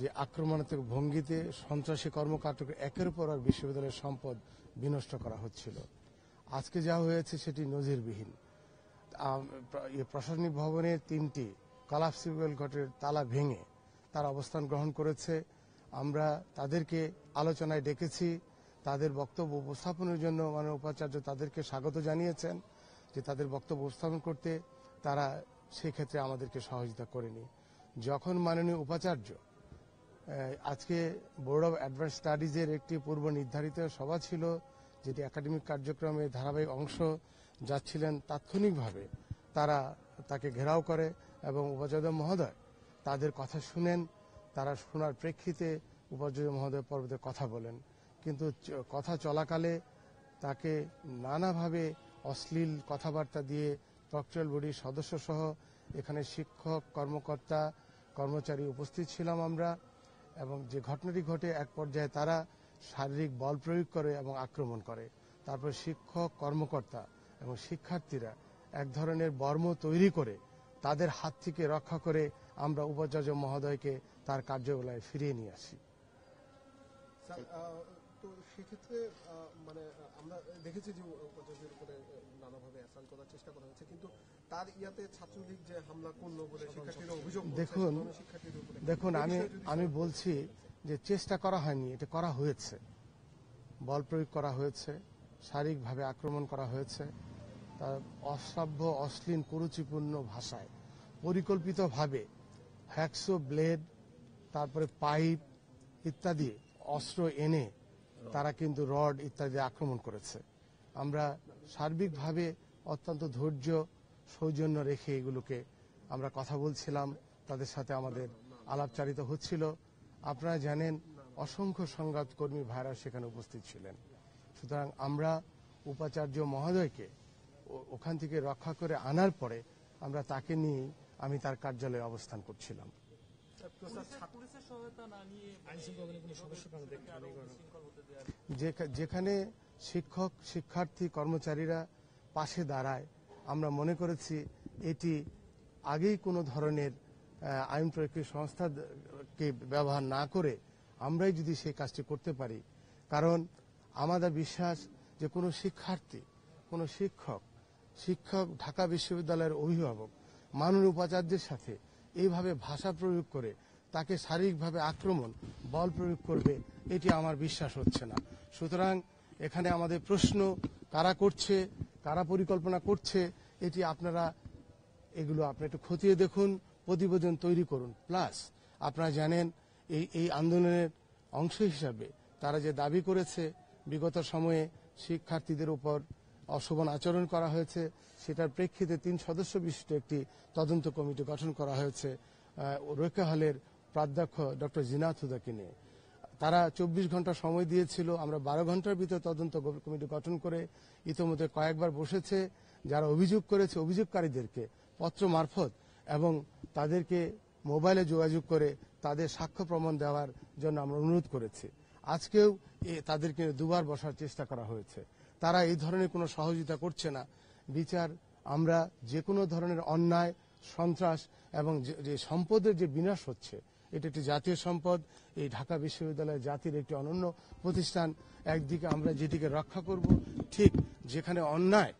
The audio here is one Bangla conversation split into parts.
যে আক্রমণাত্মক ভঙ্গিতে সন্ত্রাসী কর্মকাণ্ডকে একের পর এক বিশ্ববিদ্যালয়ের সম্পদ বিনষ্ট করা হচ্ছিল আজকে যা হয়েছে সেটি নজিরবিহীন প্রশাসনিক ভবনে তিনটি কলাপসিবল ঘটের তালা ভেঙে তার অবস্থান গ্রহণ করেছে আমরা তাদেরকে আলোচনায় ডেকেছি তাদের বক্তব্য উপস্থাপনের জন্য মানে উপাচার্য তাদেরকে স্বাগত জানিয়েছেন যে তাদের বক্তব্য উপস্থাপন করতে তারা সেক্ষেত্রে আমাদেরকে সহযোগিতা করেনি যখন মাননীয় উপাচার্য আজকে বোর্ড অব অ্যাডভান্স স্টাডিজের একটি পূর্ব নির্ধারিত সভা ছিল যেটি একাডেমিক কার্যক্রমে ধারাবাহিক অংশ যাচ্ছিলেন তাৎক্ষণিকভাবে তারা তাকে ঘেরাও করে এবং উপাচার্য মহোদয় তাদের কথা শুনেন তারা শোনার প্রেক্ষিতে উপাচার্য মহোদয় পর্বতে কথা বলেন কিন্তু কথা চলাকালে তাকে নানাভাবে অশ্লীল কথাবার্তা দিয়ে টকচুয়াল বডির সদস্যসহ এখানে শিক্ষক কর্মকর্তা কর্মচারী উপস্থিত ছিলাম আমরা এবং যে ঘটনাটি ঘটে এক পর্যায়ে তারা শারীরিক বল প্রয়োগ করে এবং আক্রমণ করে তারপর শিক্ষক কর্মকর্তা এবং শিক্ষার্থীরা এক ধরনের বর্ম তৈরি করে তাদের হাত থেকে রক্ষা করে আমরা উপাচার্য মহোদয়কে তার কার্যালয়ে ফিরিয়ে নিয়ে আসি তো সেক্ষেত্রে মানে আমরা দেখেছি যে উপরে করার চেষ্টা করা হয়েছে কিন্তু তার ইয়াতে যে হামলা করলো বলে অভিযোগ দেখুন দেখুন আমি আমি বলছি যে চেষ্টা করা হয়নি এটা করা হয়েছে বল প্রয়োগ করা হয়েছে শারীরিকভাবে আক্রমণ করা হয়েছে তার অসভ্য অশ্লীল কুরুচিপূর্ণ ভাষায় পরিকল্পিতভাবে হ্যাক্সো ব্লেড তারপরে পাইপ ইত্যাদি অস্ত্র এনে তারা কিন্তু রড ইত্যাদি আক্রমণ করেছে আমরা সার্বিকভাবে অত্যন্ত ধৈর্য সৌজন্য রেখে এগুলোকে আমরা কথা বলছিলাম তাদের সাথে আমাদের আলাপচারিত হচ্ছিল আপনারা জানেন অসংখ্য সংঘাত কর্মী ভাইরা সেখানে উপস্থিত ছিলেন সুতরাং আমরা উপাচার্য মহোদয়কে ওখান থেকে রক্ষা করে আনার পরে আমরা তাকে নিয়েই আমি তার কার্যালয়ে অবস্থান করছিলাম যেখানে শিক্ষক শিক্ষার্থী কর্মচারীরা পাশে দাঁড়ায় আমরা মনে করেছি এটি আগেই কোনো ধরনের আইন প্রয়োগকারী সংস্থাকে ব্যবহার না করে আমরাই যদি সেই কাজটি করতে পারি কারণ আমাদের বিশ্বাস যে কোনো শিক্ষার্থী কোনো শিক্ষক শিক্ষক ঢাকা বিশ্ববিদ্যালয়ের অভিভাবক মাননীয় উপাচার্যের সাথে এইভাবে ভাষা প্রয়োগ করে তাকে শারীরিকভাবে আক্রমণ বল প্রয়োগ করবে এটি আমার বিশ্বাস হচ্ছে না সুতরাং এখানে আমাদের প্রশ্ন কারা করছে কারা পরিকল্পনা করছে এটি আপনারা এগুলো আপনি একটু খতিয়ে দেখুন প্রতিবেদন তৈরি করুন প্লাস আপনারা জানেন এই এই আন্দোলনের অংশ হিসাবে তারা যে দাবি করেছে বিগত সময়ে শিক্ষার্থীদের উপর অশোভন আচরণ করা হয়েছে সেটার প্রেক্ষিতে তিন সদস্য বিশিষ্ট একটি তদন্ত কমিটি গঠন করা হয়েছে রোকেয়া হলের প্রাধ্যক্ষ ডক্টর জিনাত হুদাকে নিয়ে তারা চব্বিশ ঘন্টা সময় দিয়েছিল আমরা বারো ঘন্টার ভিতরে তদন্ত কমিটি গঠন করে ইতোমধ্যে কয়েকবার বসেছে যারা অভিযোগ করেছে অভিযোগকারীদেরকে পত্র মারফত এবং তাদেরকে মোবাইলে যোগাযোগ করে তাদের সাক্ষ্য প্রমাণ দেওয়ার জন্য আমরা অনুরোধ করেছি আজকেও তাদেরকে দুবার বসার চেষ্টা করা হয়েছে তারা এই ধরনের কোনো সহযোগিতা করছে না বিচার আমরা যে কোনো ধরনের অন্যায় সন্ত্রাস এবং যে সম্পদের যে বিনাশ হচ্ছে এটা একটি জাতীয় সম্পদ এই ঢাকা বিশ্ববিদ্যালয় জাতির একটি অনন্য প্রতিষ্ঠান একদিকে আমরা যেটিকে রক্ষা করব ঠিক যেখানে অন্যায়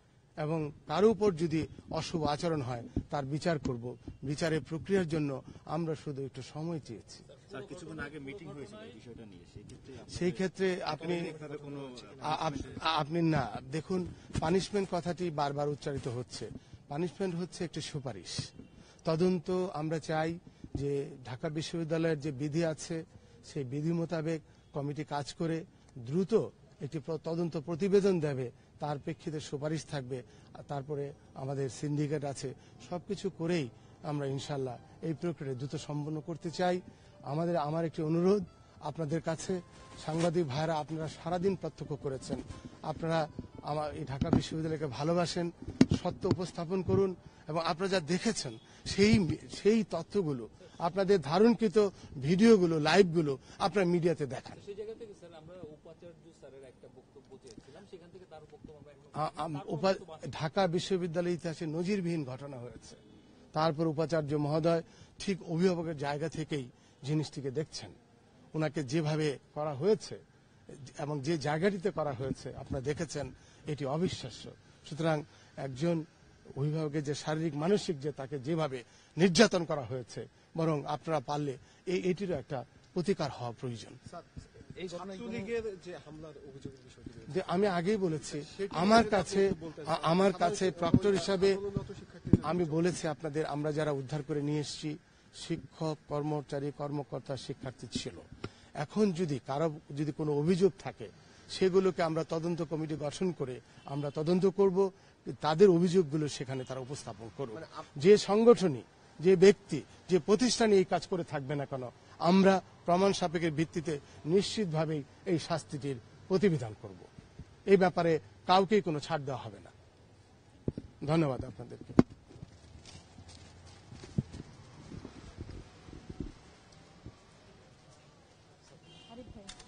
এবং তার উপর যদি অশুভ আচরণ হয় তার বিচার করব বিচারের প্রক্রিয়ার জন্য আমরা শুধু একটু সময় চেয়েছি সেই ক্ষেত্রে আপনি আপনি না দেখুন পানিশমেন্ট কথাটি বারবার উচ্চারিত হচ্ছে পানিশমেন্ট হচ্ছে একটি সুপারিশ তদন্ত আমরা চাই যে ঢাকা বিশ্ববিদ্যালয়ের যে বিধি আছে সেই বিধি মোতাবেক কমিটি কাজ করে দ্রুত একটি তদন্ত প্রতিবেদন দেবে তার প্রেক্ষিতে সুপারিশ থাকবে তারপরে আমাদের সিন্ডিকেট আছে সবকিছু করেই আমরা ইনশাল্লাহ এই প্রক্রিয়া দ্রুত সম্পন্ন করতে চাই আমাদের আমার একটি অনুরোধ আপনাদের কাছে সাংবাদিক ভাইরা আপনারা সারাদিন প্রত্যক্ষ করেছেন আপনারা আমার এই ঢাকা বিশ্ববিদ্যালয়কে ভালোবাসেন সত্য উপস্থাপন করুন এবং আপনারা যা দেখেছেন সেই সেই তথ্যগুলো আপনাদের ধারণকৃত ভিডিওগুলো লাইভগুলো আপনার মিডিয়াতে দেখান ঢাকা বিশ্ববিদ্যালয়ের ইতিহাসে নজিরবিহীন ঘটনা হয়েছে তারপর উপাচার্য মহোদয় ঠিক অভিভাবকের জায়গা থেকেই জিনিসটিকে দেখছেন ওনাকে যেভাবে করা হয়েছে এবং যে জায়গাটিতে করা হয়েছে আপনারা দেখেছেন এটি অবিশ্বাস্য সুতরাং একজন অভিভাবকের যে শারীরিক মানসিক যে তাকে যেভাবে নির্যাতন করা হয়েছে বরং আপনারা পারলে এই এটিরও একটা প্রতিকার হওয়া প্রয়োজন আমি আগেই বলেছি আমার কাছে আমার কাছে প্রক্টর হিসাবে আমি বলেছি আপনাদের আমরা যারা উদ্ধার করে নিয়ে এসছি শিক্ষক কর্মচারী কর্মকর্তা শিক্ষার্থী ছিল এখন যদি কারো যদি কোনো অভিযোগ থাকে সেগুলোকে আমরা তদন্ত কমিটি গঠন করে আমরা তদন্ত করব তাদের অভিযোগগুলো সেখানে তারা উপস্থাপন করব মানে যে সংগঠনই যে ব্যক্তি যে প্রতিষ্ঠানে এই কাজ করে থাকবে না কেন আমরা প্রমাণ সাপেক্ষের ভিত্তিতে নিশ্চিতভাবেই এই শাস্তিটির প্রতিবিধান করব এই ব্যাপারে কাউকেই কোনো ছাড় দেওয়া হবে না ধন্যবাদ আপনাদেরকে আরিফ ভাই